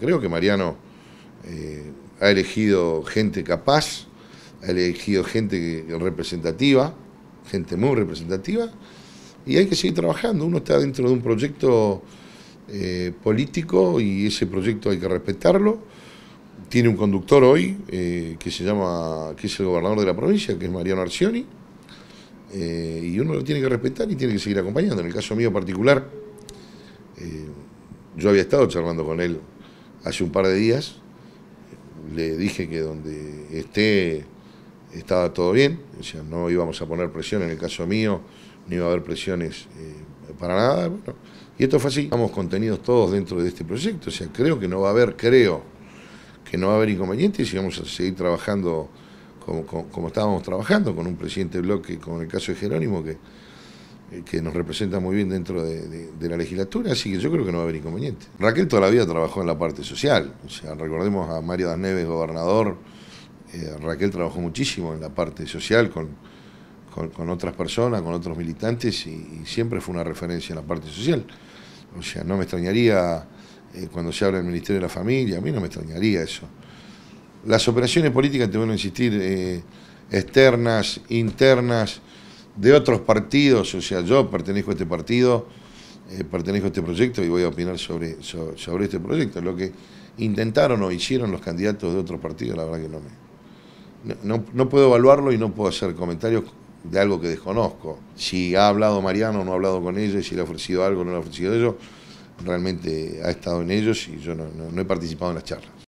Creo que Mariano eh, ha elegido gente capaz, ha elegido gente representativa, gente muy representativa, y hay que seguir trabajando. Uno está dentro de un proyecto eh, político y ese proyecto hay que respetarlo. Tiene un conductor hoy eh, que se llama, que es el gobernador de la provincia, que es Mariano Arcioni, y uno lo tiene que respetar y tiene que seguir acompañando. En el caso mío particular, yo había estado charlando con él hace un par de días. Le dije que donde esté estaba todo bien, o no íbamos a poner presión en el caso mío, no iba a haber presiones eh, para nada. y esto fue así. Estamos contenidos todos dentro de este proyecto, o sea, creo que no va a haber, creo que no va a haber inconvenientes y vamos a seguir trabajando como, estábamos trabajando, con un presidente de bloque, con el caso de Jerónimo, que eh, que nos representa muy bien dentro de, la legislatura, así que yo creo que no va a haber inconveniente. Raquel todavía trabajó en la parte social, o sea, recordemos a Mario Das gobernador, eh, Raquel trabajó muchísimo en la parte social con, con, otras personas, con otros militantes y, siempre fue una referencia en la parte social. O sea, no me extrañaría eh, cuando se habla del Ministerio de la Familia, a mí no me extrañaría eso. Las operaciones políticas te voy a insistir, externas, internas, de otros partidos, o sea, yo pertenezco a este partido, eh, pertenezco a este proyecto y voy a opinar sobre, este proyecto. Lo que intentaron o hicieron los candidatos de otros partidos, la verdad que no me... No, puedo evaluarlo y no puedo hacer comentarios de algo que desconozco. Si ha hablado Mariano, no ha hablado con ellos, si le ha ofrecido algo, no le ha ofrecido ellos, realmente ha estado en ellos y yo no he participado en las charlas.